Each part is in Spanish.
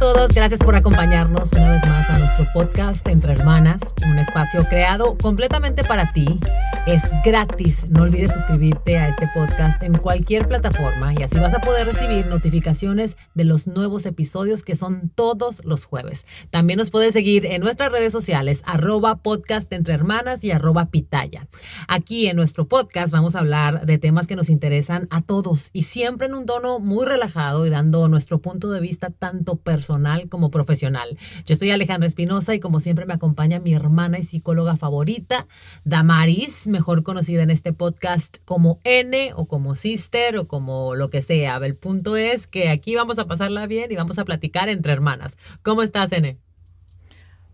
todos, gracias por acompañarnos una vez más a nuestro podcast Entre Hermanas, un espacio creado completamente para ti. Es gratis, no olvides suscribirte a este podcast en cualquier plataforma y así vas a poder recibir notificaciones de los nuevos episodios que son todos los jueves. También nos puedes seguir en nuestras redes sociales, arroba podcast entre hermanas y arroba pitaya. Aquí en nuestro podcast vamos a hablar de temas que nos interesan a todos y siempre en un tono muy relajado y dando nuestro punto de vista tanto personal como profesional. Yo soy Alejandra Espinosa y como siempre me acompaña mi hermana y psicóloga favorita, Damaris, mejor conocida en este podcast como N o como Sister o como lo que sea. El punto es que aquí vamos a pasarla bien y vamos a platicar entre hermanas. ¿Cómo estás, N?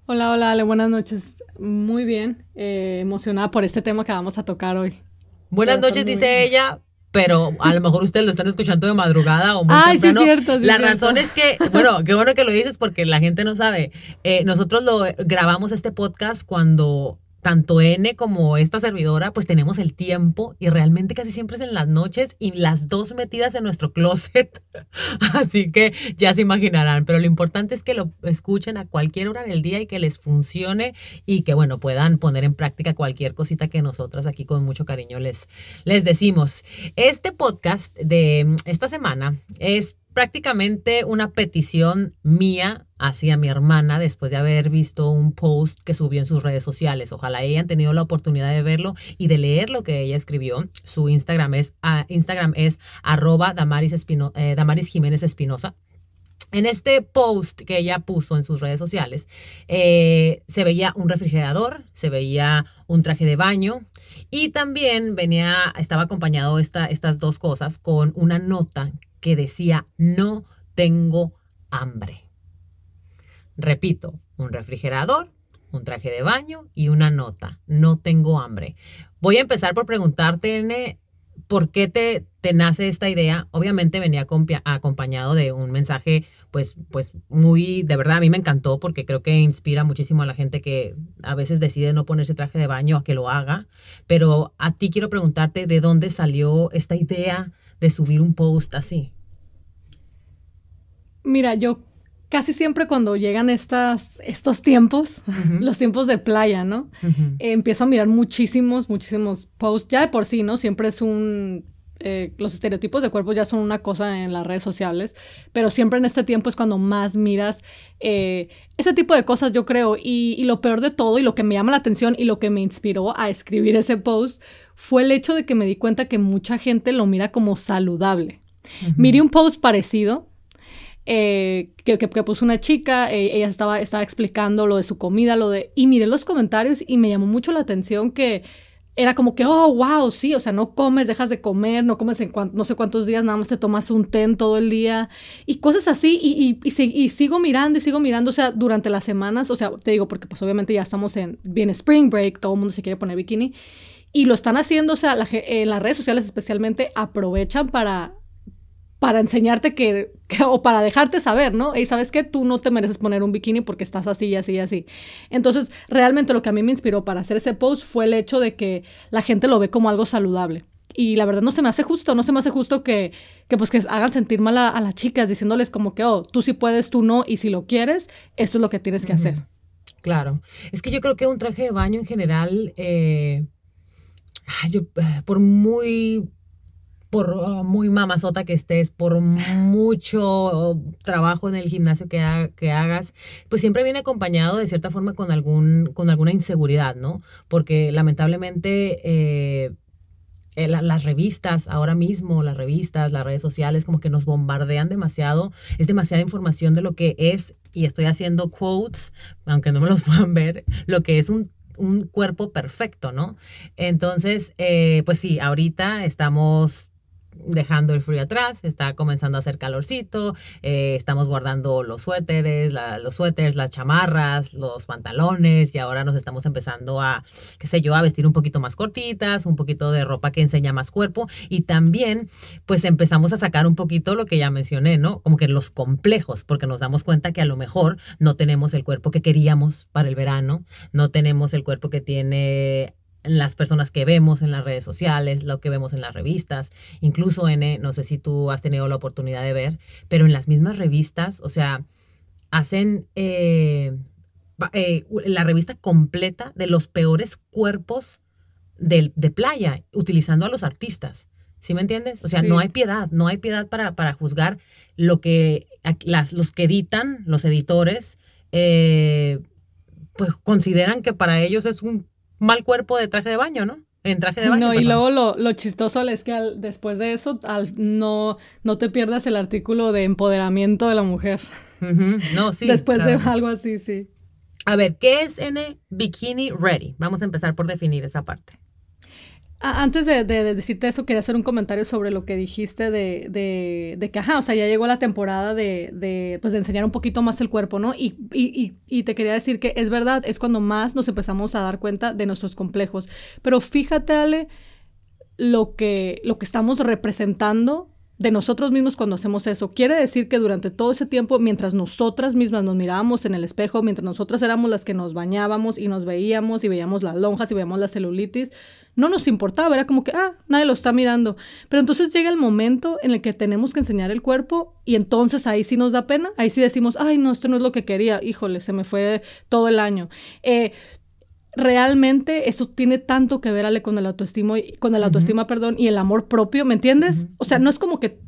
Hola, hola, Ale, buenas noches. Muy bien, eh, emocionada por este tema que vamos a tocar hoy. Buenas noches, dice ella, pero a lo mejor ustedes lo están escuchando de madrugada o muy Ay, temprano. cierto, la razón es que, bueno, qué bueno que lo dices porque la gente no sabe. Eh, nosotros lo grabamos este podcast cuando tanto N como esta servidora, pues tenemos el tiempo y realmente casi siempre es en las noches y las dos metidas en nuestro closet. Así que ya se imaginarán, pero lo importante es que lo escuchen a cualquier hora del día y que les funcione y que, bueno, puedan poner en práctica cualquier cosita que nosotras aquí con mucho cariño les, les decimos. Este podcast de mm, esta semana es prácticamente una petición mía hacia mi hermana después de haber visto un post que subió en sus redes sociales. Ojalá hayan tenido la oportunidad de verlo y de leer lo que ella escribió. Su Instagram es, ah, Instagram es arroba eh, Damaris, Jiménez Espinosa. En este post que ella puso en sus redes sociales, eh, se veía un refrigerador, se veía un traje de baño y también venía, estaba acompañado estas dos cosas con una nota que decía no tengo hambre. Repito, un refrigerador, un traje de baño y una nota, no tengo hambre. Voy a empezar por preguntarte, ¿por qué te, nace esta idea? Obviamente venía acompañado de un mensaje, pues, pues muy, de verdad, a mí me encantó porque creo que inspira muchísimo a la gente que a veces decide no ponerse traje de baño a que lo haga. Pero a ti quiero preguntarte de dónde salió esta idea de subir un post así. Mira, yo casi siempre cuando llegan estas, estos tiempos, los tiempos de playa, ¿no? Eh, empiezo a mirar muchísimos, muchísimos posts, ya de por sí, ¿no? Siempre es un... Eh, los estereotipos de cuerpo ya son una cosa en las redes sociales, pero siempre en este tiempo es cuando más miras eh, ese tipo de cosas, yo creo, y, lo peor de todo, y lo que me llama la atención y lo que me inspiró a escribir ese post, fue el hecho de que me di cuenta que mucha gente lo mira como saludable. Miré un post parecido eh, que, puso una chica, eh, ella estaba, estaba explicando lo de su comida, lo de... Y miré los comentarios y me llamó mucho la atención que era como que, oh, wow, sí, o sea, no comes, dejas de comer, no comes en no sé cuántos días, nada más te tomas un ten todo el día y cosas así. Y, sigo mirando y sigo mirando, o sea, durante las semanas, o sea, te digo, porque pues obviamente ya estamos en, viene Spring Break, todo el mundo se quiere poner bikini y lo están haciendo, o sea, las redes sociales especialmente aprovechan para para enseñarte que, o para dejarte saber, ¿no? Y sabes que tú no te mereces poner un bikini porque estás así, y así, y así. Entonces, realmente lo que a mí me inspiró para hacer ese post fue el hecho de que la gente lo ve como algo saludable. Y la verdad no se me hace justo, no se me hace justo que, pues que hagan sentir mal a, las chicas diciéndoles como que, oh, tú sí puedes, tú no, y si lo quieres, esto es lo que tienes que hacer. Claro. Es que yo creo que un traje de baño en general, eh, eh por muy por oh, muy mamazota que estés, por mucho trabajo en el gimnasio que, hagas, pues siempre viene acompañado de cierta forma con, algún, con alguna inseguridad, ¿no? Porque lamentablemente... Eh, eh, las revistas ahora mismo, las revistas, las redes sociales, como que nos bombardean demasiado. Es demasiada información de lo que es, y estoy haciendo quotes, aunque no me los puedan ver, lo que es un, cuerpo perfecto, ¿no? Entonces, eh, pues sí, ahorita estamos dejando el frío atrás, está comenzando a hacer calorcito, eh, estamos guardando los suéteres, los suéteres, las chamarras, los pantalones y ahora nos estamos empezando a, qué sé yo, a vestir un poquito más cortitas, un poquito de ropa que enseña más cuerpo y también pues empezamos a sacar un poquito lo que ya mencioné, ¿no? Como que los complejos, porque nos damos cuenta que a lo mejor no tenemos el cuerpo que queríamos para el verano, no tenemos el cuerpo que tiene las personas que vemos en las redes sociales, lo que vemos en las revistas, incluso en, no sé si tú has tenido la oportunidad de ver, pero en las mismas revistas, o sea, hacen eh, eh, la revista completa de los peores cuerpos de, de playa, utilizando a los artistas. ¿Sí me entiendes? O sea, no hay piedad, no hay piedad para, para juzgar lo que las, los que editan, los editores, eh, pues consideran que para ellos es un mal cuerpo de traje de baño, ¿no? En traje de baño. No, y luego lo, chistoso es que después de eso al, no, no te pierdas el artículo de empoderamiento de la mujer. No, sí. después de algo así, sí. A ver, ¿qué es N Bikini Ready? Vamos a empezar por definir esa parte. Antes de, decirte eso, quería hacer un comentario sobre lo que dijiste de, de que, ajá, o sea, ya llegó la temporada de, pues, enseñar un poquito más el cuerpo, ¿no? Y, y, y, te quería decir que es verdad, es cuando más nos empezamos a dar cuenta de nuestros complejos. Pero fíjate, Ale, lo que, lo que estamos representando de nosotros mismos cuando hacemos eso. Quiere decir que durante todo ese tiempo, mientras nosotras mismas nos mirábamos en el espejo, mientras nosotras éramos las que nos bañábamos y nos veíamos y veíamos las lonjas y veíamos la celulitis, no nos importaba, era como que, ah, nadie lo está mirando. Pero entonces llega el momento en el que tenemos que enseñar el cuerpo y entonces ahí sí nos da pena, ahí sí decimos, ay, no, esto no es lo que quería, híjole, se me fue todo el año. Eh, realmente eso tiene tanto que ver, Ale, con el autoestima, con el autoestima, perdón, y el amor propio, ¿me entiendes? O sea, no es como que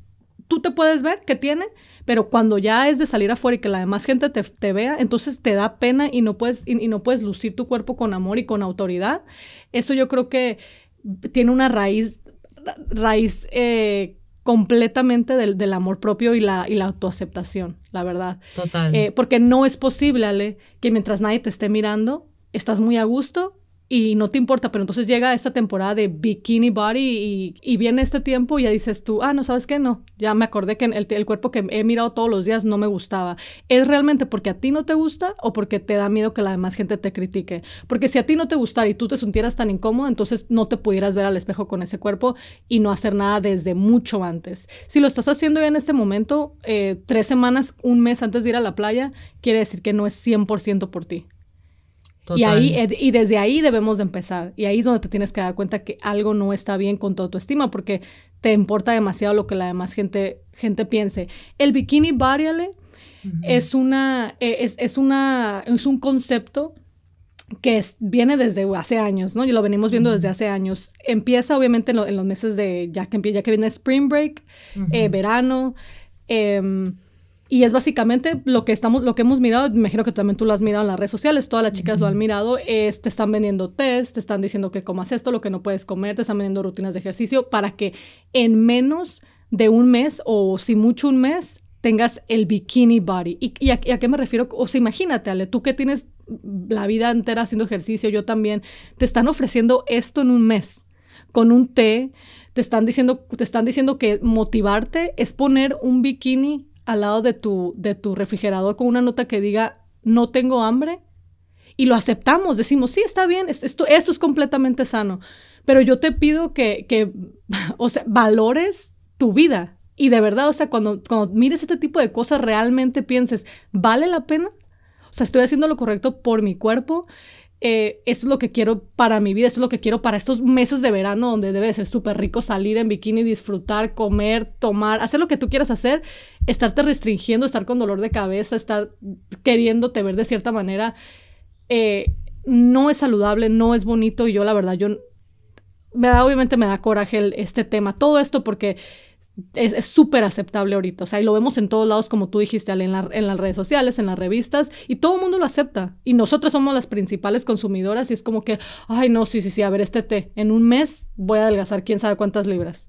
tú te puedes ver que tiene, pero cuando ya es de salir afuera y que la demás gente te, vea, entonces te da pena y no puedes, y, no puedes lucir tu cuerpo con amor y con autoridad. Eso yo creo que tiene una raíz, raíz eh, completamente del, del, amor propio y la, y la autoaceptación, la verdad. Total. Eh, porque no es posible, Ale, que mientras nadie te esté mirando, estás muy a gusto y no te importa, pero entonces llega esta temporada de Bikini Body y, viene este tiempo y ya dices tú, ah, no, ¿sabes qué? No, ya me acordé que el, cuerpo que he mirado todos los días no me gustaba. ¿Es realmente porque a ti no te gusta o porque te da miedo que la demás gente te critique? Porque si a ti no te gustara y tú te sintieras tan incómodo, entonces no te pudieras ver al espejo con ese cuerpo y no hacer nada desde mucho antes. Si lo estás haciendo ya en este momento, eh, tres semanas, un mes antes de ir a la playa, quiere decir que no es 100% por ti. Y, ahí, y desde ahí debemos de empezar. Y ahí es donde te tienes que dar cuenta que algo no está bien con toda tu estima, porque te importa demasiado lo que la demás gente, gente piense. El bikini variable es, una, e, es, una, es un concepto que viene desde hace años, ¿no? Y lo venimos viendo desde hace años. Empieza obviamente en, los meses de, ya que, ya que viene Spring Break, eh, verano. Eh, y es básicamente lo que estamos, lo que hemos mirado, me imagino que también tú lo has mirado en las redes sociales, todas las chicas lo han mirado, es, te están vendiendo test, te están diciendo que comas esto, lo que no puedes comer, te están vendiendo rutinas de ejercicio para que en menos de un mes o si mucho un mes tengas el bikini body. ¿Y, a, qué me refiero? O sea, imagínate, Ale, tú que tienes la vida entera haciendo ejercicio, yo también, te están ofreciendo esto en un mes, con un té, te están diciendo, te están diciendo que motivarte es poner un bikini al lado de tu, de tu refrigerador con una nota que diga, no tengo hambre, y lo aceptamos, decimos, sí, está bien, esto, esto es completamente sano, pero yo te pido que, que o valores tu vida. Y de verdad, o sea, cuando, cuando mires este tipo de cosas, realmente pienses, ¿vale la pena? O sea, estoy haciendo lo correcto por mi cuerpo. Eh, esto es lo que quiero para mi vida, esto es lo que quiero para estos meses de verano donde debe ser súper rico salir en bikini, disfrutar, comer, tomar, hacer lo que tú quieras hacer, estarte restringiendo, estar con dolor de cabeza, estar queriéndote ver de cierta manera, eh, no es saludable, no es bonito y yo la verdad, yo me da, obviamente me da coraje este tema, todo esto porque es súper aceptable ahorita. O sea, y lo vemos en todos lados, como tú dijiste, en, en las redes sociales, en las revistas, y todo el mundo lo acepta. Y nosotras somos las principales consumidoras y es como que, ay, no, sí, sí, sí, a ver, este té, en un mes voy a adelgazar quién sabe cuántas libras.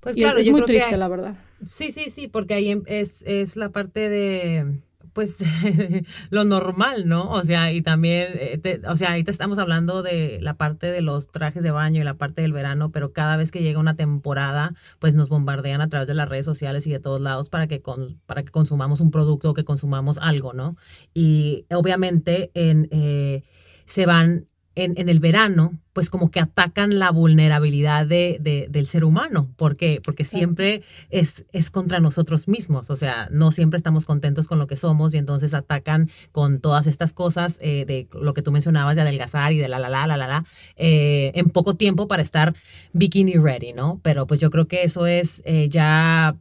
Pues claro, es, muy triste, la verdad. Sí, sí, sí, porque ahí em, es, es la parte de pues lo normal, ¿no? O sea, y también, eh, o sea, ahorita estamos hablando de la parte de los trajes de baño y la parte del verano, pero cada vez que llega una temporada, pues nos bombardean a través de las redes sociales y de todos lados para que, para que consumamos un producto o que consumamos algo, ¿no? Y obviamente en, eh, se van en, el verano, pues como que atacan la vulnerabilidad del ser humano. ¿Por Porque siempre es, es contra nosotros mismos, o sea, no siempre estamos contentos con lo que somos y entonces atacan con todas estas cosas eh, de lo que tú mencionabas de adelgazar y de la, la, la, la, la, eh, en poco tiempo para estar bikini ready, ¿no? Pero pues yo creo que eso es eh, ya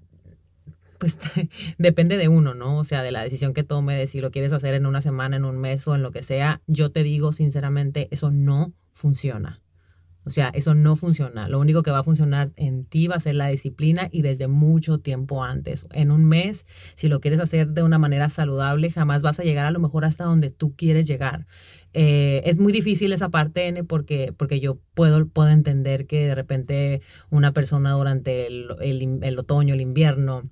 pues depende de uno, ¿no? O sea, de la decisión que tome, de si lo quieres hacer en una semana, en un mes o en lo que sea, yo te digo sinceramente, eso no funciona. O sea, eso no funciona. Lo único que va a funcionar en ti va a ser la disciplina y desde mucho tiempo antes. En un mes, si lo quieres hacer de una manera saludable, jamás vas a llegar a lo mejor hasta donde tú quieres llegar. Eh, es muy difícil esa parte, N, porque, porque yo puedo, puedo entender que de repente una persona durante el otoño, el invierno,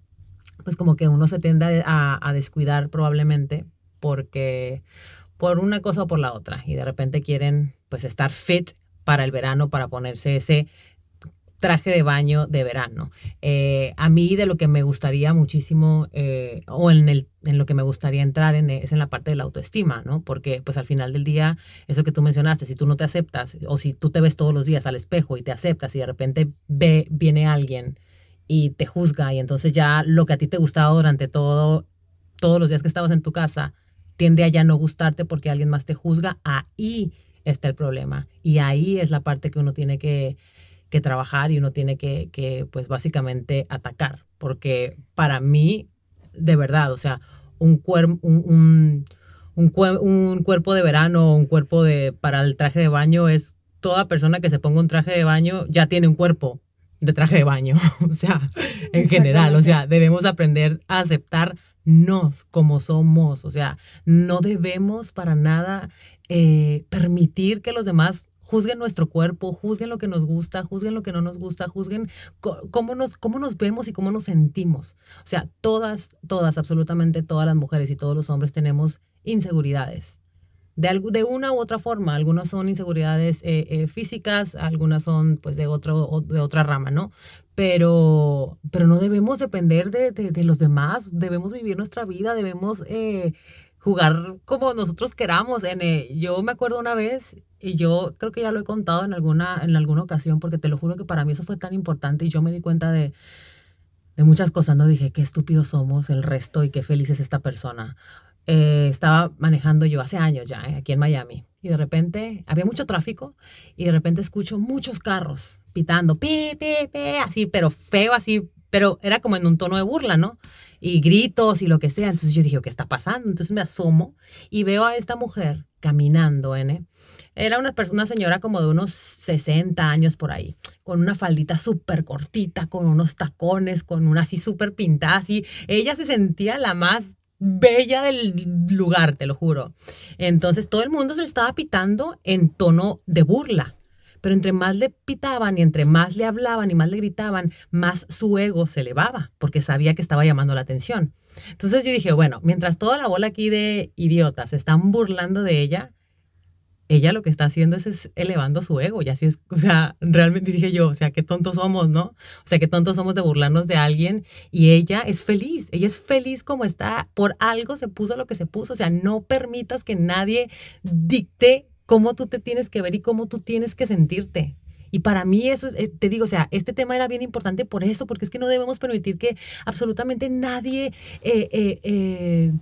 pues como que uno se tiende a, descuidar probablemente porque por una cosa o por la otra y de repente quieren pues estar fit para el verano, para ponerse ese traje de baño de verano. Eh, a mí de lo que me gustaría muchísimo, eh, o en, el, en, lo que me gustaría entrar es en la parte de la autoestima, ¿no? Porque pues al final del día, eso que tú mencionaste, si tú no te aceptas, o si tú te ves todos los días al espejo y te aceptas y de repente ve, viene alguien y te juzga y entonces ya lo que a ti te gustaba durante todo, todos los días que estabas en tu casa, tiende a ya no gustarte porque alguien más te juzga, ahí está el problema. Y ahí es la parte que uno tiene que, que trabajar y uno tiene que, que, pues básicamente atacar. Porque para mí, de verdad, o sea, un, cuerpo un, un cuerpo de verano, un cuerpo de, para el traje de baño es toda persona que se ponga un traje de baño ya tiene un cuerpo de traje de baño, o sea, en general, o sea, debemos aprender a aceptarnos como somos, o sea, no debemos para nada eh, permitir que los demás juzguen nuestro cuerpo, juzguen lo que nos gusta, juzguen lo que no nos gusta, juzguen cómo nos, cómo nos vemos y cómo nos sentimos. O sea, todas, todas, absolutamente todas las mujeres y todos los hombres tenemos inseguridades de, algo, de una u otra forma. algunas son inseguridades eh, eh, físicas, algunas son pues de, otro, de otra rama, ¿no? Pero, pero no debemos depender de, los demás, debemos vivir nuestra vida, debemos eh, jugar como nosotros queramos. En, yo me acuerdo una vez, y yo creo que ya lo he contado en alguna, en alguna ocasión, porque te lo juro que para mí eso fue tan importante y yo me di cuenta de de muchas cosas, no dije qué estúpidos somos el resto y qué feliz es esta persona. Eh, estaba manejando yo hace años ya, eh, aquí en Miami. Y de repente había mucho tráfico y de repente escucho muchos carros pitando, pi, así, pero feo, así, pero era como en un tono de burla, ¿no? Y gritos y lo que sea. Entonces yo dije, ¿qué está pasando? Entonces me asomo y veo a esta mujer caminando, ¿eh? Era una persona, señora como de unos 60 años por ahí, con una faldita súper cortita, con unos tacones, con una así súper pintada, así. Ella se sentía la más bella del lugar, te lo juro. Entonces todo el mundo se estaba pitando en tono de burla. Pero entre más le pitaban y entre más le hablaban y más le gritaban, más su ego se elevaba, porque sabía que estaba llamando la atención. Entonces yo dije, bueno, mientras toda la bola aquí de idiotas están burlando de ella, ella lo que está haciendo es, elevando su ego, y así es, o sea, realmente dije yo, o sea, qué tontos somos, ¿no? O sea, qué tontos somos de burlarnos de alguien y ella es feliz, ella es feliz como está, por algo se puso lo que se puso, o sea, no permitas que nadie dicte cómo tú te tienes que ver y cómo tú tienes que sentirte. Y para mí eso, eh, te digo, o sea, este tema era bien importante por eso, porque es que no debemos permitir que absolutamente nadie... Eh, eh,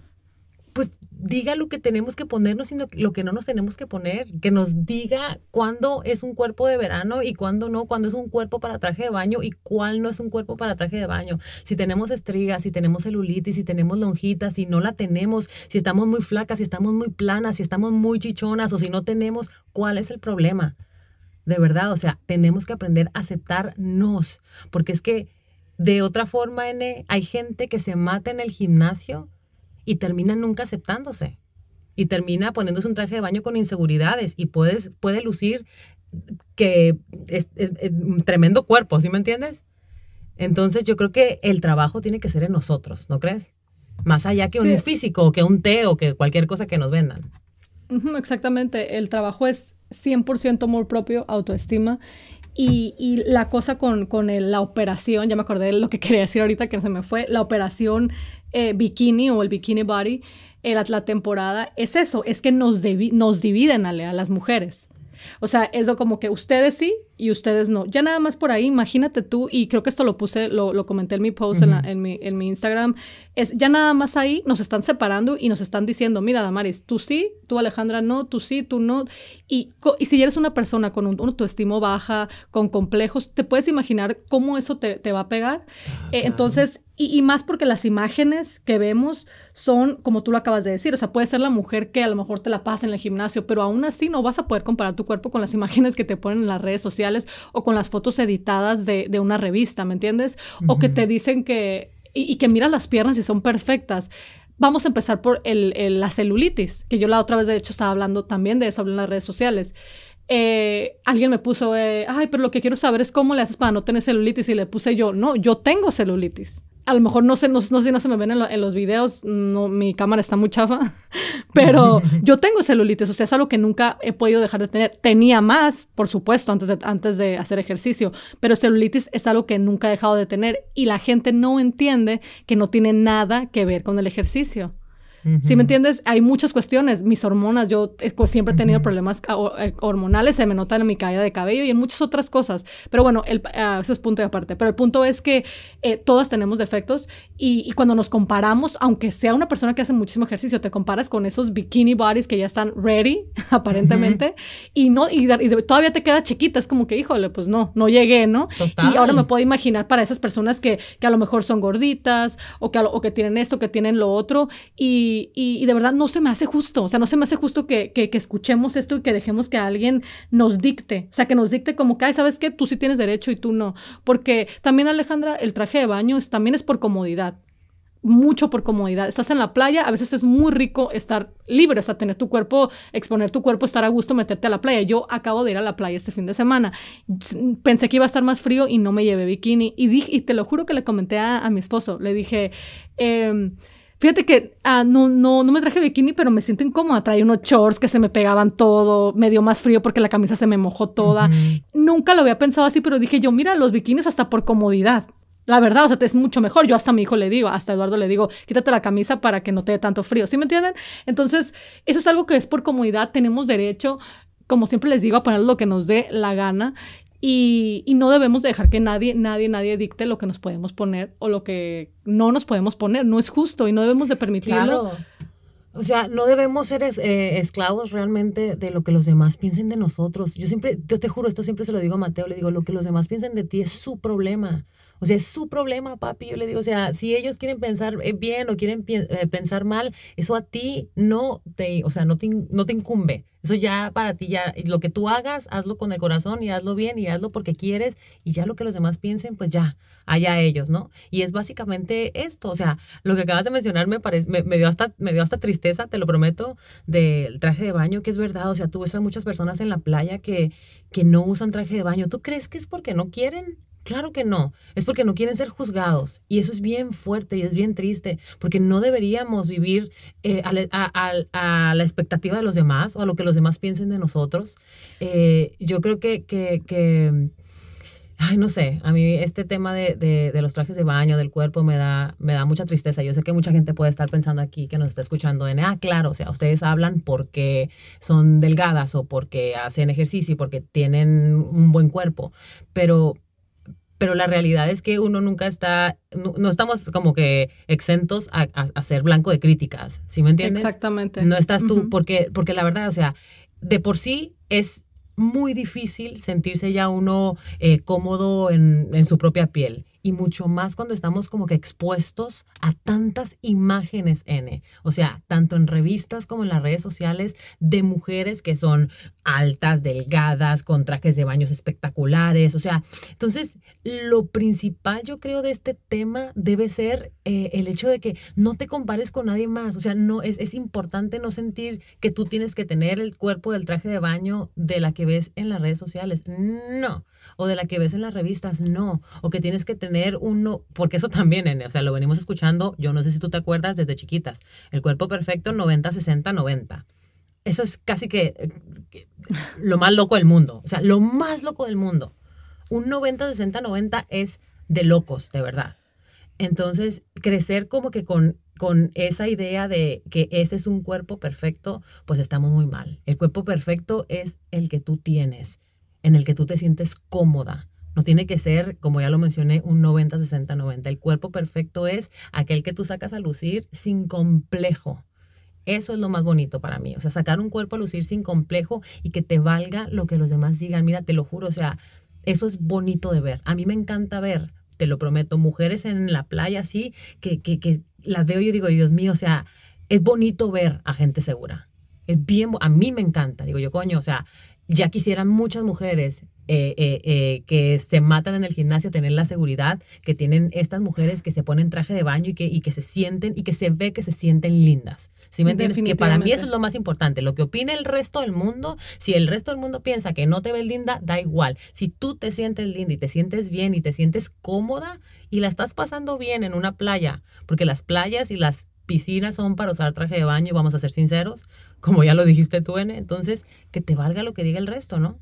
diga lo que tenemos que ponernos, y lo que no nos tenemos que poner, que nos diga cuándo es un cuerpo de verano y cuándo no, cuándo es un cuerpo para traje de baño y cuál no es un cuerpo para traje de baño. Si tenemos estrigas, si tenemos celulitis, si tenemos lonjitas, si no la tenemos, si estamos muy flacas, si estamos muy planas, si estamos muy chichonas o si no tenemos, ¿cuál es el problema? De verdad, o sea, tenemos que aprender a aceptarnos, porque es que de otra forma, N, hay gente que se mata en el gimnasio y termina nunca aceptándose. Y termina poniéndose un traje de baño con inseguridades y puedes, puede lucir que es, un tremendo cuerpo, ¿sí me entiendes? Entonces yo creo que el trabajo tiene que ser en nosotros, ¿no crees? Más allá que un físico, que un té o que cualquier cosa que nos vendan. Exactamente, el trabajo es 100% amor propio, autoestima y, la cosa con, con la operación, ya me acordé de lo que quería decir ahorita que se me fue, la operación eh, bikini o el bikini body, el, eh, la temporada, es eso, es que nos, nos dividen a las mujeres. O sea, es como que ustedes sí y ustedes no. Ya nada más por ahí, imagínate tú, y creo que esto lo puse, lo, comenté en mi post, en, mi, Instagram, es ya nada más ahí nos están separando y nos están diciendo, mira, Damaris, tú sí, tú Alejandra no, tú sí, tú no. Y, si eres una persona con un, estimo baja, con complejos, te puedes imaginar cómo eso te, va a pegar. Ah, eh, entonces, y, más porque las imágenes que vemos son, como tú lo acabas de decir, o sea, puede ser la mujer que a lo mejor te la pasa en el gimnasio, pero aún así no vas a poder comparar tu cuerpo con las imágenes que te ponen en las redes sociales o con las fotos editadas de, una revista, ¿me entiendes? O que te dicen que, y, que miras las piernas y son perfectas. Vamos a empezar por la celulitis, que yo la otra vez de hecho estaba hablando también de eso, en las redes sociales. Eh, alguien me puso, eh, ay, pero lo que quiero saber es cómo le haces para no tener celulitis y le puse yo, no, yo tengo celulitis a lo mejor no sé no, no, no se me ven en, los videos, no, mi cámara está muy chafa, pero yo tengo celulitis, o sea, es algo que nunca he podido dejar de tener. Tenía más, por supuesto, antes antes de hacer ejercicio, pero celulitis es algo que nunca he dejado de tener y la gente no entiende que no tiene nada que ver con el ejercicio si me entiendes? Hay muchas cuestiones. Mis hormonas, yo eh, pues, siempre he tenido problemas ah, eh, hormonales, se me nota en mi caída de cabello y en muchas otras cosas. Pero bueno, ah, ese es punto de aparte. Pero el punto es que eh, todas tenemos defectos y, cuando nos comparamos, aunque sea una persona que hace muchísimo ejercicio, te comparas con esos bikini bodies que ya están ready, aparentemente, y no y, todavía te queda chiquita. Es como que, híjole, pues no, no llegué, ¿no? Y ahora me puedo imaginar para esas personas que, a lo mejor son gorditas o que, o que tienen esto, que tienen lo otro y y, de verdad no se me hace justo, o sea, no se me hace justo que, escuchemos esto y que dejemos que alguien nos dicte, o sea, que nos dicte como que, ¿sabes qué? Tú sí tienes derecho y tú no. Porque también, Alejandra, el traje de baño también es por comodidad mucho por comodidad. Estás en la playa, a veces es muy rico estar libre, o sea, tener tu cuerpo, exponer tu cuerpo, estar a gusto, meterte a la playa. Yo acabo de ir a la playa este fin de semana. Pensé que iba a estar más frío y no me llevé bikini. Y, dije, y te lo juro que le comenté a, a mi esposo, le dije, em, Fíjate que ah, no, no, no me traje bikini, pero me siento incómoda. Traía unos shorts que se me pegaban todo, me dio más frío porque la camisa se me mojó toda. Nunca lo había pensado así, pero dije yo, mira, los bikinis hasta por comodidad. La verdad, o sea, te es mucho mejor. Yo hasta mi hijo le digo, hasta Eduardo le digo, quítate la camisa para que no te dé tanto frío. ¿Sí me entienden? Entonces, eso es algo que es por comodidad. Tenemos derecho, como siempre les digo, a poner lo que nos dé la gana. Y, no debemos dejar que nadie, nadie, nadie dicte lo que nos podemos poner o lo que no nos podemos poner. No es justo y no debemos de permitirlo. O sea, no debemos ser eh, esclavos realmente de lo que los demás piensen de nosotros. Yo siempre, yo te juro, esto siempre se lo digo a Mateo, le digo, lo que los demás piensen de ti es su problema. O sea, es su problema, papi. Yo le digo, o sea, si ellos quieren pensar eh, bien o quieren eh, pensar mal, eso a ti no te, o sea, no te, no te incumbe. Eso ya para ti, ya lo que tú hagas, hazlo con el corazón y hazlo bien y hazlo porque quieres y ya lo que los demás piensen, pues ya, allá ellos, ¿no? Y es básicamente esto, o sea, lo que acabas de mencionar me, me, dio, hasta, me dio hasta tristeza, te lo prometo, del traje de baño, que es verdad, o sea, tú ves a muchas personas en la playa que, que no usan traje de baño. ¿Tú crees que es porque no quieren? Claro que no, es porque no quieren ser juzgados y eso es bien fuerte y es bien triste, porque no deberíamos vivir eh, a, la expectativa de los demás o a lo que los demás piensen de nosotros. Eh, yo creo que, que, ay, no sé, a mí este tema de, los trajes de baño, del cuerpo, me da, me da mucha tristeza. Yo sé que mucha gente puede estar pensando aquí que nos está escuchando en, ah, claro, o sea, ustedes hablan porque son delgadas o porque hacen ejercicio y porque tienen un buen cuerpo, pero pero la realidad es que uno nunca está, no, estamos como que exentos a, ser blanco de críticas, ¿sí me entiendes? Exactamente. No estás tú, porque, porque la verdad, o sea, de por sí es muy difícil sentirse ya uno eh, cómodo en, en, su propia piel y mucho más cuando estamos como que expuestos a tantas imágenes N, o sea, tanto en revistas como en las redes sociales de mujeres que son altas, delgadas, con trajes de baños espectaculares, o sea, entonces lo principal yo creo de este tema debe ser eh, el hecho de que no te compares con nadie más, o sea, no es, es importante no sentir que tú tienes que tener el cuerpo del traje de baño de la que ves en las redes sociales, no o de la que ves en las revistas, no, o que tienes que tener uno, porque eso también, o sea, lo venimos escuchando, yo no sé si tú te acuerdas desde chiquitas, el cuerpo perfecto 90, 60, 90. Eso es casi eh, que, lo más loco del mundo, o sea, lo más loco del mundo. Un 90, 60, 90 es de locos, de verdad. Entonces, crecer como que con, con esa idea de que ese es un cuerpo perfecto, pues estamos muy mal. El cuerpo perfecto es el que tú tienes en el que tú te sientes cómoda. No tiene que ser, como ya lo mencioné, un 90, 60, 90. El cuerpo perfecto es aquel que tú sacas a lucir sin complejo. Eso es lo más bonito para mí. O sea, sacar un cuerpo a lucir sin complejo y que te valga lo que los demás digan. Mira, te lo juro. O sea, eso es bonito de ver. A mí me encanta ver, te lo prometo, mujeres en la playa así, que, que, que las veo y yo digo, Dios mío, o sea, es bonito ver a gente segura. Es bien, a mí me encanta. Digo yo, coño, o sea, ya quisieran muchas mujeres eh, eh, eh, que se matan en el gimnasio tener la seguridad que tienen estas mujeres que se ponen traje de baño y que, y que se sienten y que se ve que se sienten lindas. ¿Sí me entiendes? Que para mí eso es lo más importante. Lo que opine el resto del mundo, si el resto del mundo piensa que no te ves linda, da igual. Si tú te sientes linda y te sientes bien y te sientes cómoda y la estás pasando bien en una playa, porque las playas y las piscinas son para usar traje de baño, vamos a ser sinceros, como ya lo dijiste tú, N. Entonces, que te valga lo que diga el resto, ¿no?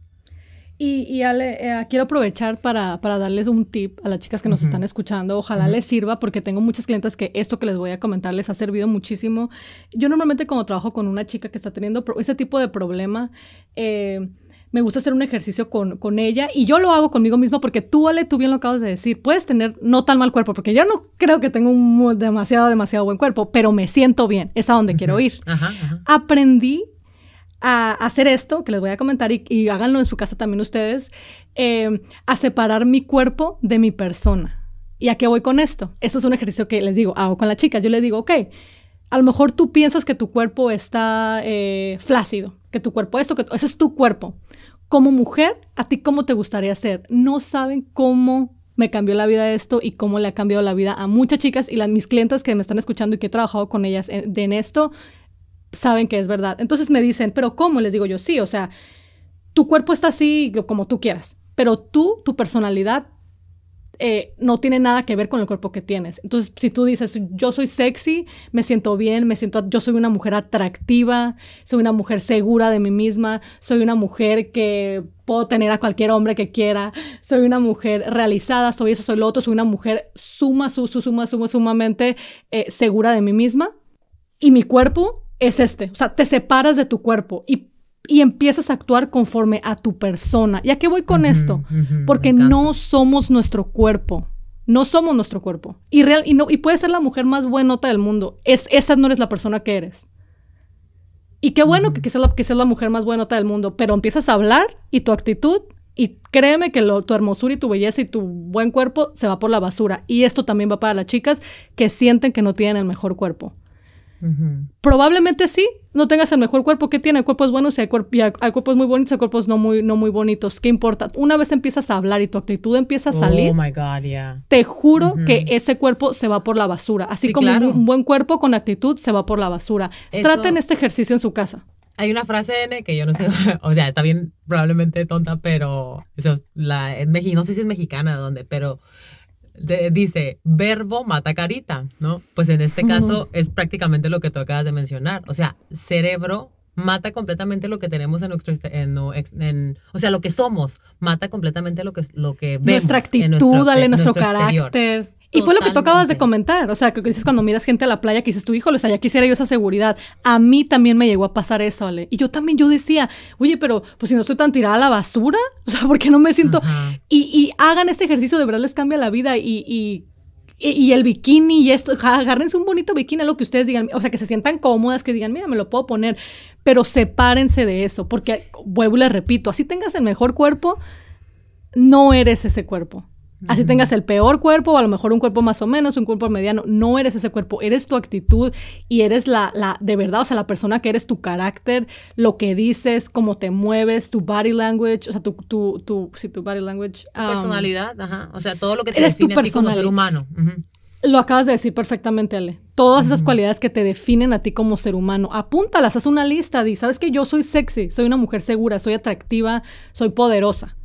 Y, y Ale, eh, quiero aprovechar para, para, darles un tip a las chicas que nos están escuchando. Ojalá les sirva porque tengo muchas clientes que esto que les voy a comentar les ha servido muchísimo. Yo normalmente cuando trabajo con una chica que está teniendo ese tipo de problema, eh, me gusta hacer un ejercicio con, con, ella y yo lo hago conmigo mismo porque tú, Ale, tú bien lo acabas de decir, puedes tener no tan mal cuerpo, porque yo no creo que tenga un demasiado, demasiado buen cuerpo, pero me siento bien, es a donde quiero ir. Aprendí a hacer esto, que les voy a comentar y, háganlo en su casa también ustedes, em, a separar mi cuerpo de mi persona. ¿Y a qué voy con esto? Esto es un ejercicio que les digo, hago con la chica, yo le digo, ok, a lo mejor tú piensas que tu cuerpo está eh, flácido que tu cuerpo esto, que eso es tu cuerpo. Como mujer, ¿a ti cómo te gustaría ser? No saben cómo me cambió la vida esto y cómo le ha cambiado la vida a muchas chicas y las mis clientas que me están escuchando y que he trabajado con ellas en esto saben que es verdad. Entonces me dicen, pero ¿cómo? Les digo yo, sí, o sea, tu cuerpo está así como tú quieras, pero tú, tu personalidad, eh, no tiene nada que ver con el cuerpo que tienes. Entonces, si tú dices, yo soy sexy, me siento bien, me siento, yo soy una mujer atractiva, soy una mujer segura de mí misma, soy una mujer que puedo tener a cualquier hombre que quiera, soy una mujer realizada, soy eso, soy lo otro, soy una mujer suma, su, su suma, suma, sumamente eh, segura de mí misma y mi cuerpo es este. O sea, te separas de tu cuerpo y y empiezas a actuar conforme a tu persona. ¿Y a qué voy con esto? Porque no somos nuestro cuerpo. No somos nuestro cuerpo. Y, real, y, no, y puedes ser la mujer más buenota del mundo. Es, esa no eres la persona que eres. Y qué bueno que, que, seas la, que la mujer más buenota del mundo. Pero empiezas a hablar y tu actitud. Y créeme que lo, tu hermosura y tu belleza y tu buen cuerpo se va por la basura. Y esto también va para las chicas que sienten que no tienen el mejor cuerpo. Probablemente sí, no tengas el mejor cuerpo que tiene. Hay cuerpos buenos y hay, cuerpos muy bonitos y hay cuerpos no muy, no muy bonitos. ¿Qué importa? Una vez empiezas a hablar y tu actitud empieza a salir, oh te juro que ese cuerpo se va por la basura. Así como un, buen cuerpo con actitud se va por la basura. Traten este ejercicio en su casa. Hay una frase N que yo no sé, o sea, está bien probablemente tonta, pero no sé si es mexicana o dónde, pero dice verbo mata carita, ¿no? Pues en este caso es prácticamente lo que tú acabas de mencionar. O sea, cerebro mata completamente lo que tenemos en nuestro este, en, o sea lo que somos mata completamente lo que lo que vemos nuestra actitud nuestro, dale nuestro, carácter y fue lo que tú acabas de comentar, o sea, que dices cuando miras gente a la playa que dices, tu hijo, o sea, ya quisiera yo esa seguridad. A mí también me llegó a pasar eso, Ale. Y yo también, yo decía, oye, pero pues si no estoy tan tirada a la basura, o sea, ¿por qué no me siento? y, hagan este ejercicio, de verdad les cambia la vida y, el bikini y esto, agárrense un bonito bikini, lo que ustedes digan, o sea, que se sientan cómodas, que digan, mira, me lo puedo poner, pero sepárense de eso, porque vuelvo y les repito, así tengas el mejor cuerpo, no eres ese cuerpo. Así mm. tengas el peor cuerpo, o a lo mejor un cuerpo más o menos, un cuerpo mediano, no eres ese cuerpo, eres tu actitud y eres la, la, de verdad, o sea, la persona que eres, tu carácter, lo que dices, cómo te mueves, tu body language, o sea, tu, tu, tu, sí, tu body language. personalidad, um, ajá, o sea, todo lo que te define a ti como ser humano. Lo acabas de decir perfectamente, Ale. Todas esas cualidades que te definen a ti como ser humano, apúntalas, haz una lista, di, sabes que yo soy sexy, soy una mujer segura, soy atractiva, soy poderosa.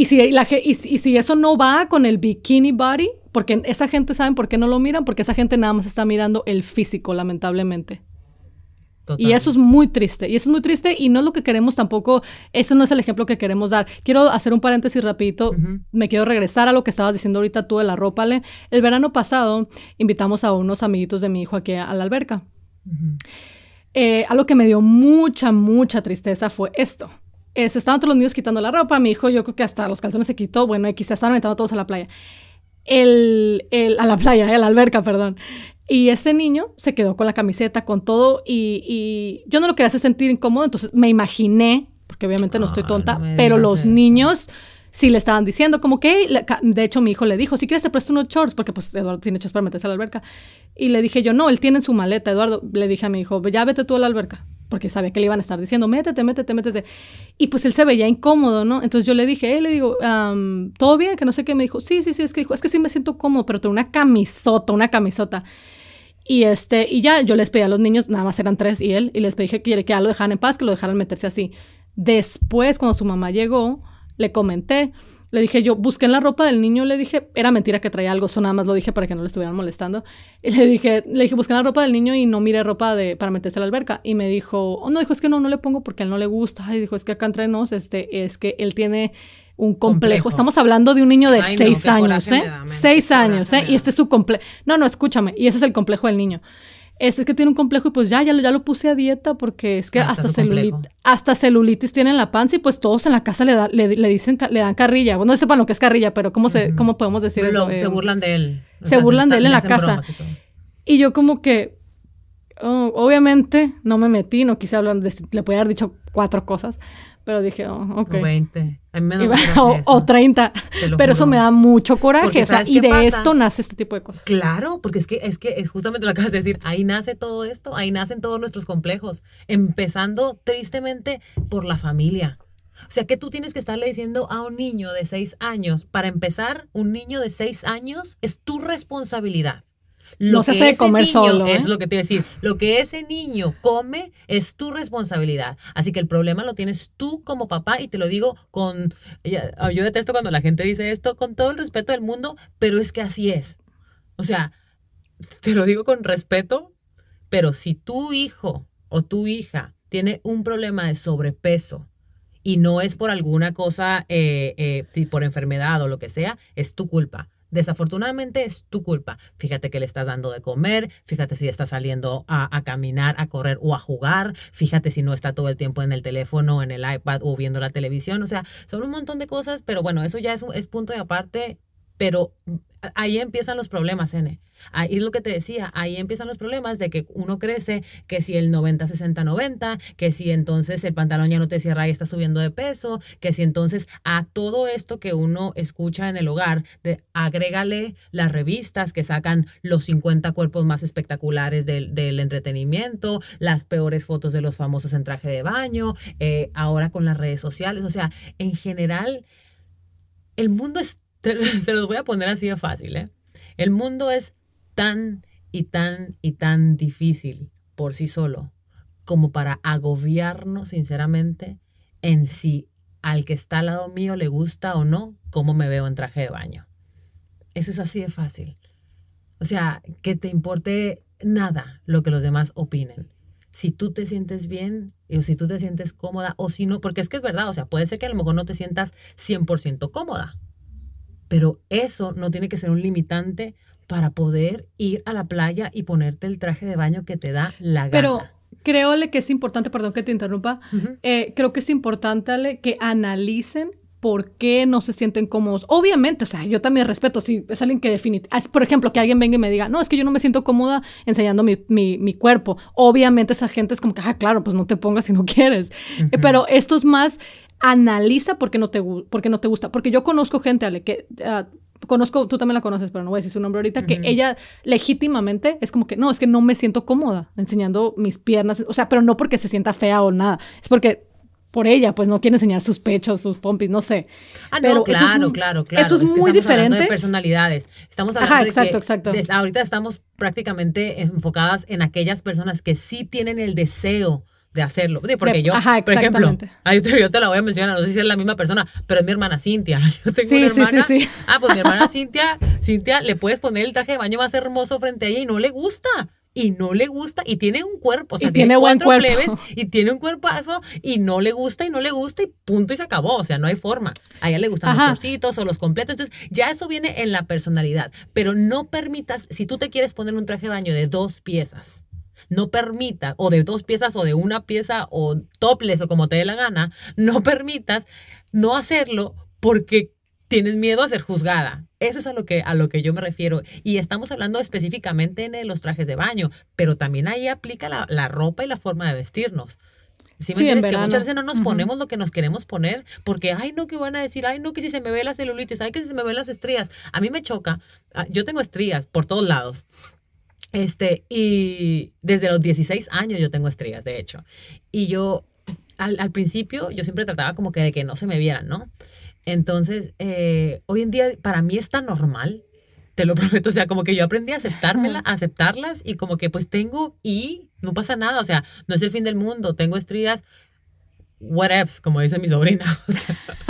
Y si, la, y si eso no va con el bikini body, porque esa gente saben por qué no lo miran, porque esa gente nada más está mirando el físico, lamentablemente. Y eso es muy triste, y eso es muy triste y no es lo que queremos tampoco, ese no es el ejemplo que queremos dar. Quiero hacer un paréntesis rapidito, me quiero regresar a lo que estabas diciendo ahorita tú de la ropa, Ale. El verano pasado invitamos a unos amiguitos de mi hijo aquí a, la alberca. Eh, algo que me dio mucha, mucha tristeza fue esto. Eh, se estaban todos los niños quitando la ropa. Mi hijo, yo creo que hasta los calzones se quitó. Bueno, y se estaban metiendo todos a la playa. El, a la playa, eh, a la alberca, perdón. Y ese niño se quedó con la camiseta, con todo, y, yo no lo quería hacer sentir incómodo, entonces me imaginé, porque obviamente no estoy ah, tonta, pero los niños sí le estaban diciendo, como que, de hecho mi hijo le dijo, si quieres te presto unos shorts, porque pues Eduardo tiene shorts para meterse a la alberca. Y le dije yo, no, él tiene en su maleta, Eduardo, le dije a mi hijo, ya vete tú a la alberca porque sabía que le iban a estar diciendo, métete, métete, métete. Y pues él se veía incómodo, ¿no? Entonces yo le dije, él le digo, ¿todo bien? Que no sé qué. Me dijo, sí, sí, sí, es que, dijo, es que sí me siento cómodo, pero tengo una camisota, una camisota. Y, este, y ya yo les pedí a los niños, nada más eran tres y él, y les pedí que, que ya lo dejaran en paz, que lo dejaran meterse así. Después, cuando su mamá llegó, le comenté le dije yo, busqué la ropa del niño, le dije, era mentira que traía algo, eso nada más lo dije para que no le estuvieran molestando. Y le dije, le dije, busqué la ropa del niño y no mire ropa de, para meterse a la alberca. Y me dijo, oh, no, dijo, es que no, no le pongo porque a él no le gusta. Y dijo, es que acá entre nos, este, es que él tiene un complejo. Estamos hablando de un niño de seis, años, ¿eh? seis años, ¿eh? Y este es su complejo. No, no, escúchame. Y ese es el complejo del niño es, es, que tiene un complejo y pues ya, ya, ya lo puse a dieta porque es que ah, hasta, celulitis tiene en la panza y pues todos en la casa le, le, dicen, le dan carrilla. Bueno, no sepan lo que es carrilla, pero ¿cómo, se, ¿cómo podemos decir eso? Eh, se burlan de él. se burlan de él en la casa. Y, yo como que, oh, obviamente, no me metí, no quise hablar, de, le podía haber dicho cuatro cosas, pero dije, oh, ok. 20. o, 30. Pero eso me da mucho coraje. O sea, y de esto nace este tipo de cosas. Claro, porque es que, es que justamente lo acabas de decir, ahí nace todo esto, ahí nacen todos nuestros complejos, empezando tristemente por la familia. O sea, que tú tienes que estarle diciendo a un niño de 6 años, para empezar, un niño de 6 años es tu responsabilidad no se hace comer solo. Es ¿eh? lo que te iba a decir. Lo que ese niño come es tu responsabilidad. Así que el problema lo tienes tú como papá y te lo digo con. Ah, yo detesto cuando la gente dice esto con todo el respeto del mundo, pero es que así es. O sea, te lo digo con respeto, pero si tu hijo o tu hija tiene un problema de sobrepeso, y no es por alguna cosa, eh, eh, por enfermedad o lo que sea, es tu culpa desafortunadamente es tu culpa. Fíjate que le estás dando de comer, fíjate si está saliendo a, caminar, a correr o a jugar, fíjate si no está todo el tiempo en el teléfono, en el iPad o viendo la televisión, o sea, son un montón de cosas, pero bueno, eso ya es, es punto de aparte, pero mm, ahí empiezan los problemas, N. Ahí es lo que te decía, ahí empiezan los problemas de que uno crece, que si el 90, 60, 90, que si entonces el pantalón ya no te cierra y está subiendo de peso, que si entonces a todo esto que uno escucha en el hogar, de, agrégale las revistas que sacan los 50 cuerpos más espectaculares del, del entretenimiento, las peores fotos de los famosos en traje de baño, eh, ahora con las redes sociales, o sea, en general, el mundo es, se los voy a poner así de fácil, ¿eh? El mundo es tan y tan y tan difícil por sí solo como para agobiarnos sinceramente en si al que está al lado mío le gusta o no cómo me veo en traje de baño. Eso es así de fácil. O sea, que te importe nada lo que los demás opinen. Si tú te sientes bien o si tú te sientes cómoda o si no, porque es que es verdad, o sea, puede ser que a lo mejor no te sientas 100% cómoda, pero eso no tiene que ser un limitante para poder ir a la playa y ponerte el traje de baño que te da la gana. Pero creo que es importante, perdón que te interrumpa, eh, creo que es importante Ale, que analicen por qué no se sienten cómodos. Obviamente, o sea, yo también respeto si es alguien que definitivamente, ah, por ejemplo, que alguien venga y me diga, no, es que yo no me siento cómoda enseñando mi, mi, mi cuerpo. Obviamente esa gente es como que, ah, claro, pues no te pongas si no quieres. Pero esto es más, analiza por qué no te, por qué no te gusta. Porque yo conozco gente, Ale, que... Ah, conozco, tú también la conoces, pero no voy a decir su nombre ahorita, que ella legítimamente es como que, no, es que no me siento cómoda enseñando mis piernas, o sea, pero no porque se sienta fea o nada, es porque por ella, pues no quiere enseñar sus pechos, sus pompis, no sé. Ah, no, claro, claro, claro. Eso es, muy diferente. de personalidades. Estamos hablando Ajá, exacto, exacto. ahorita estamos prácticamente enfocadas en aquellas personas que sí tienen el deseo de hacerlo. porque yo, por ejemplo, yo te la voy a mencionar, no sé si es la misma persona, pero es mi hermana Cintia. Yo tengo sí, una hermana. Sí, ah, pues mi hermana Cintia, Cintia, le puedes poner el traje de baño más hermoso frente a ella y no le gusta. Y no le gusta, y tiene un cuerpo, o sea, y tiene, cuatro y tiene un cuerpazo, y no le gusta, y no le gusta, y punto, y se acabó. O sea, no hay forma. A ella le gustan los trocitos o los completos. Entonces, ya eso viene en la personalidad. Pero no permitas, si tú te quieres poner un traje de baño de dos piezas, no permitas, o de dos piezas o de una pieza o toples o como te dé la gana, no permitas no hacerlo porque tienes miedo a ser juzgada. Eso es a lo que a lo que yo me refiero y estamos hablando específicamente en los trajes de baño, pero también ahí aplica la, ropa y la forma de vestirnos. Sí, que muchas veces no nos ponemos lo que nos queremos poner porque, ay, no, que van a decir, ay, no, que si se me ve la celulitis, ay, que si se me ven las estrías. A mí me choca. Ah, yo tengo estrías por todos lados. Este, y desde los 16 años yo tengo estrías, de hecho. Y yo, al, principio, yo siempre trataba como que de que no se me vieran, ¿no? Entonces, eh, hoy en día para mí está normal, te lo prometo, o sea, como que yo aprendí a aceptármela, a aceptarlas y como que pues tengo y no pasa nada, o sea, no es el fin del mundo, tengo estrías, apps, como dice mi sobrina.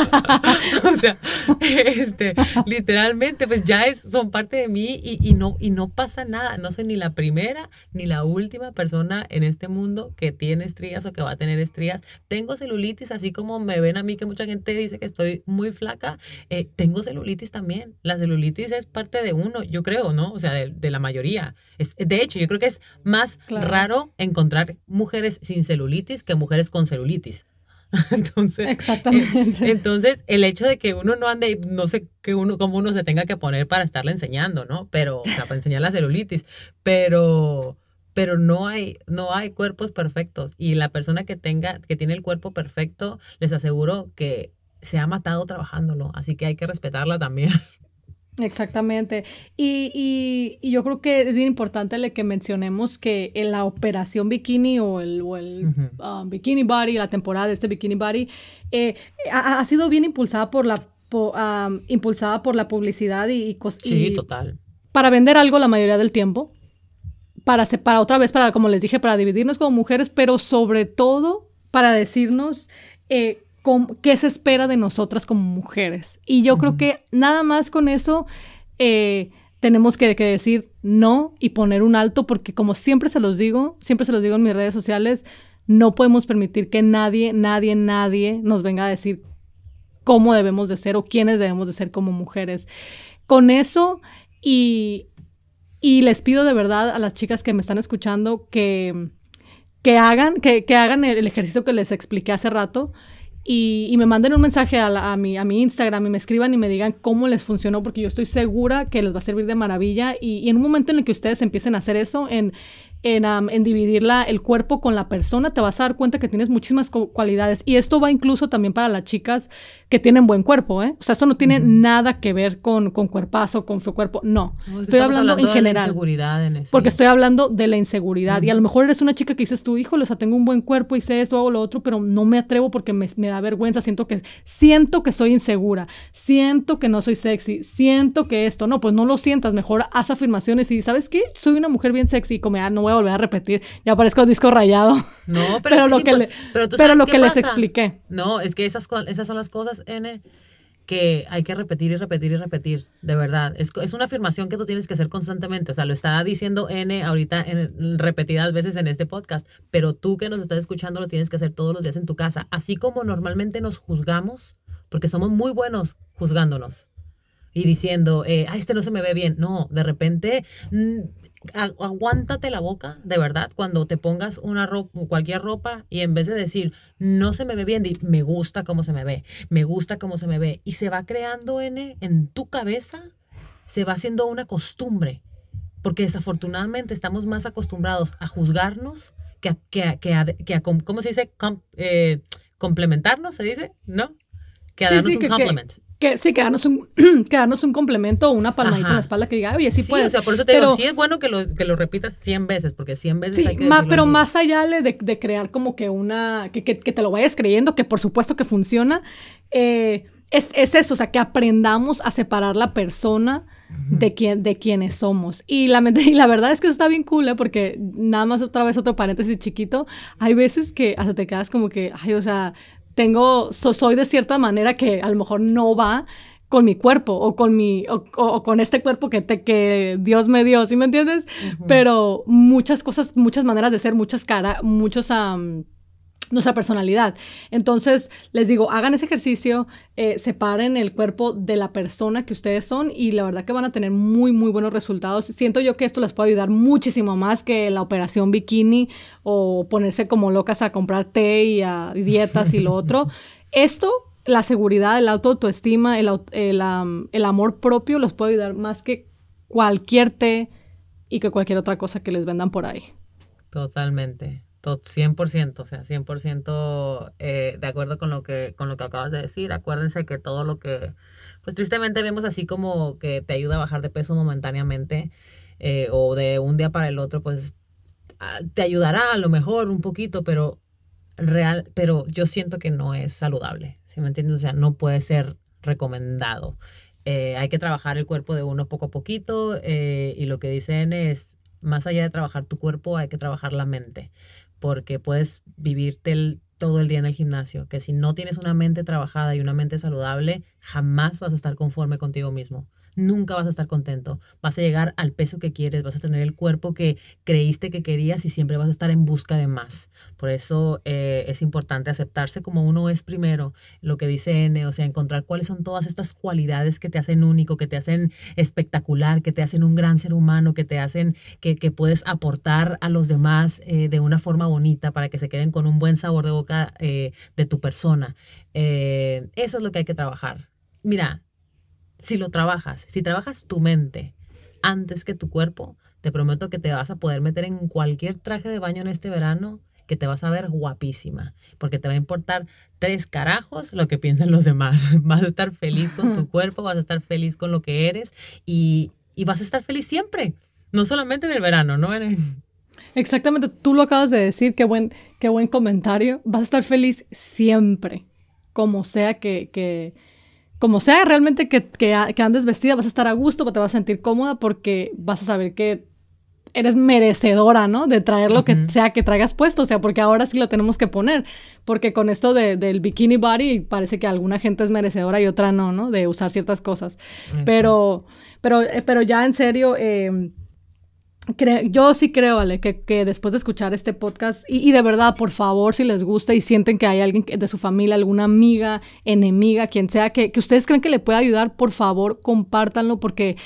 O sea, este, literalmente, pues ya es, son parte de mí y, no, y no pasa nada. No soy ni la primera ni la última persona en este mundo que tiene estrías o que va a tener estrías. Tengo celulitis, así como me ven a mí que mucha gente dice que estoy muy flaca. Eh, tengo celulitis también. La celulitis es parte de uno, yo creo, ¿no? O sea, de, la mayoría. de hecho, yo creo que es más raro encontrar mujeres sin celulitis que mujeres con celulitis. entonces, Exactamente. entonces, el hecho de que uno no ande, no sé que uno, cómo uno se tenga que poner para estarle enseñando, ¿no? Pero, para enseñar la celulitis, pero pero no hay no hay cuerpos perfectos y la persona que tenga que tiene el cuerpo perfecto les aseguro que se ha matado trabajándolo así que hay que respetarla también Exactamente. Y, y, y, yo creo que es bien importante que mencionemos que en la operación bikini o el, o el um, bikini body, la temporada de este bikini body, eh, ha, sido bien impulsada por la, um, impulsada por la publicidad y, y, Sí, total. Para vender algo la mayoría del tiempo, para, para otra vez, para, como les dije, para dividirnos como mujeres, pero sobre todo para decirnos eh, qué se espera de nosotras como mujeres. Y yo creo que nada más con eso eh, tenemos que, decir no y poner un alto, porque como siempre se los digo, siempre se los digo en mis redes sociales, no podemos permitir que nadie, nadie, nadie nos venga a decir cómo debemos de ser o quiénes debemos de ser como mujeres. Con eso y, les pido de verdad a las chicas que me están escuchando que, que hagan, que, hagan el ejercicio que les expliqué hace rato, y, me manden un mensaje a, a, mi, a mi Instagram y me escriban y me digan cómo les funcionó, porque yo estoy segura que les va a servir de maravilla. Y, y en un momento en el que ustedes empiecen a hacer eso, en en, dividirla, dividir el cuerpo con la persona, te vas a dar cuenta que tienes muchísimas cualidades. Y esto va incluso también para las chicas que tienen buen cuerpo, ¿eh? O sea, esto no tiene nada que ver con, con cuerpazo, con su cuerpo, no. estoy hablando, en general. De inseguridad Porque estoy hablando de la inseguridad. Y a lo mejor eres una chica que dices, tú, hijo o sea, tengo un buen cuerpo, hice esto, hago lo otro, pero no me atrevo porque me, da vergüenza, siento que, siento que soy insegura, siento que no soy sexy, siento que esto, no, pues no lo sientas, mejor haz afirmaciones y, ¿sabes qué? Soy una mujer bien sexy y como, ah, no voy voy a volver a repetir. Ya parezco disco rayado. No, pero, lo, que, les expliqué. No, es que esas, esas son las cosas, N, que hay que repetir y repetir y repetir, de verdad. Es, es, una afirmación que tú tienes que hacer constantemente. O sea, lo está diciendo N ahorita en, repetidas veces en este podcast, pero tú que nos estás escuchando lo tienes que hacer todos los días en tu casa. Así como normalmente nos juzgamos, porque somos muy buenos juzgándonos y diciendo, eh, ah, este no se me ve bien. No, de repente mm, aguántate la boca, de verdad, cuando te pongas una ropa, o cualquier ropa y en vez de decir, no se me ve bien, me gusta cómo se me ve, me gusta cómo se me ve. Y se va creando en, en tu cabeza, se va haciendo una costumbre, porque desafortunadamente estamos más acostumbrados a juzgarnos que a, que que a, ¿cómo se dice? Eh, complementarnos, se dice, ¿no? Que a darnos un compliment que sí, quedarnos un, quedarnos un complemento o una palmadita en la espalda que diga, oye, sí, sí puedes. O sea, por eso te digo, sí es bueno que lo, repitas 100 veces, porque 100 veces hay que más, Pero más allá de, crear como que una, que, te lo vayas creyendo, que por supuesto que funciona, eh, es, eso, o sea, que aprendamos a separar la persona de, de quienes somos. Y la, y la verdad es que eso está bien cool, ¿eh? porque nada más otra vez otro paréntesis chiquito, hay veces que hasta te quedas como que, ay, o sea, tengo, soy de cierta manera que a lo mejor no va con mi cuerpo o con mi o, con este cuerpo que te, que Dios me dio, ¿sí me entiendes? Pero muchas cosas, muchas maneras de ser, muchas cara, muchos nuestra personalidad. Entonces, les digo, hagan ese ejercicio, eh, separen el cuerpo de la persona que ustedes son y la verdad que van a tener muy, muy buenos resultados. Siento yo que esto les puede ayudar muchísimo más que la operación bikini o ponerse como locas a comprar té y a dietas y lo otro. Esto la seguridad, el auto autoestima, el, el, amor propio los puede ayudar más que cualquier té y que cualquier otra cosa que les vendan por ahí. Totalmente. 100%, o sea, 100% eh, de acuerdo con lo, que, con lo que acabas de decir. Acuérdense que todo lo que, pues tristemente vemos así como que te ayuda a bajar de peso momentáneamente eh, o de un día para el otro, pues ah, te ayudará a lo mejor un poquito, pero real, pero yo siento que no es saludable, ¿sí me entiendes? O sea, no puede ser recomendado. Eh, hay que trabajar el cuerpo de uno poco a poquito eh, y lo que dicen es, más allá de trabajar tu cuerpo, hay que trabajar la mente porque puedes vivirte todo el día en el gimnasio, que si no tienes una mente trabajada y una mente saludable, jamás vas a estar conforme contigo mismo nunca vas a estar contento. Vas a llegar al peso que quieres, vas a tener el cuerpo que creíste que querías y siempre vas a estar en busca de más. Por eso eh, es importante aceptarse como uno es primero, lo que dice N, o sea, encontrar cuáles son todas estas cualidades que te hacen único, que te hacen espectacular, que te hacen un gran ser humano, que te hacen que, puedes aportar a los demás eh, de una forma bonita para que se queden con un buen sabor de boca eh, de tu persona. eso es lo que hay que trabajar. Mira, si lo trabajas, si trabajas tu mente antes que tu cuerpo, te prometo que te vas a poder meter en cualquier traje de baño en este verano que te vas a ver guapísima, porque te va a importar tres carajos lo que piensen los demás. Vas a estar feliz con tu cuerpo, vas a estar feliz con lo que eres y, vas a estar feliz siempre, no solamente en el verano, ¿no? eres Exactamente, tú lo acabas de decir, qué buen, qué buen comentario. Vas a estar feliz siempre, como sea que, que como sea realmente que, andes vestida, vas a estar a gusto, te vas a sentir cómoda porque vas a saber que eres merecedora, ¿no? De traer lo que sea que traigas puesto, o sea, porque ahora sí lo tenemos que poner, porque con esto del bikini body parece que alguna gente es merecedora y otra no, ¿no? De usar ciertas cosas. Pero, pero, eh, pero ya en serio, eh, yo sí creo, Ale, que, que, después de escuchar este podcast, y, de verdad, por favor, si les gusta y sienten que hay alguien de su familia, alguna amiga, enemiga, quien sea, que, ustedes creen que le puede ayudar, por favor, compártanlo porque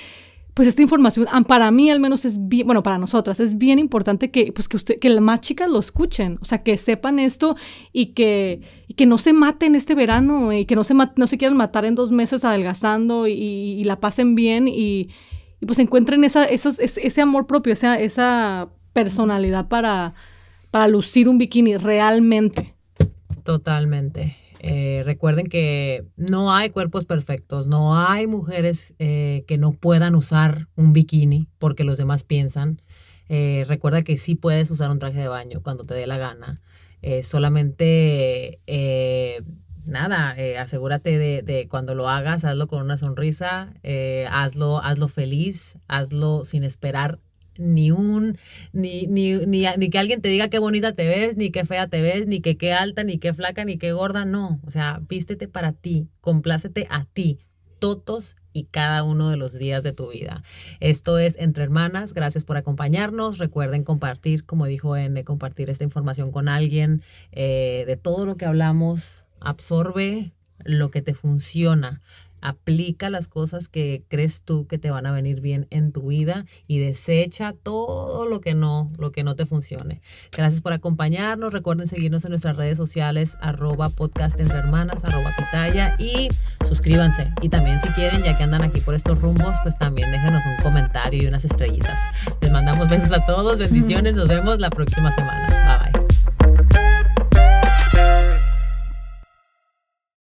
pues esta información, para mí al menos es bien, bueno, para nosotras es bien importante que, pues que, que las más chicas lo escuchen, o sea, que sepan esto y que, que no se maten este verano y que no se, no se quieran matar en dos meses adelgazando y, y la pasen bien y, y pues encuentren ese amor propio, esa, esa personalidad para, para lucir un bikini realmente. Totalmente. Eh, recuerden que no hay cuerpos perfectos, no hay mujeres eh, que no puedan usar un bikini porque los demás piensan. Eh, recuerda que sí puedes usar un traje de baño cuando te dé la gana. solamente nada, eh, asegúrate de, de, cuando lo hagas, hazlo con una sonrisa, eh, hazlo, hazlo feliz, hazlo sin esperar ni un, ni, ni, ni, ni, que alguien te diga qué bonita te ves, ni qué fea te ves, ni que qué alta, ni qué flaca, ni qué gorda, no. O sea, vístete para ti, complácete a ti, todos y cada uno de los días de tu vida. Esto es Entre Hermanas. Gracias por acompañarnos. Recuerden compartir, como dijo N, compartir esta información con alguien eh, de todo lo que hablamos absorbe lo que te funciona, aplica las cosas que crees tú que te van a venir bien en tu vida y desecha todo lo que no, lo que no te funcione. Gracias por acompañarnos. Recuerden seguirnos en nuestras redes sociales, arroba podcast entre hermanas, arroba pitaya y suscríbanse. Y también si quieren, ya que andan aquí por estos rumbos, pues también déjenos un comentario y unas estrellitas. Les mandamos besos a todos, bendiciones, nos vemos la próxima semana. Bye bye.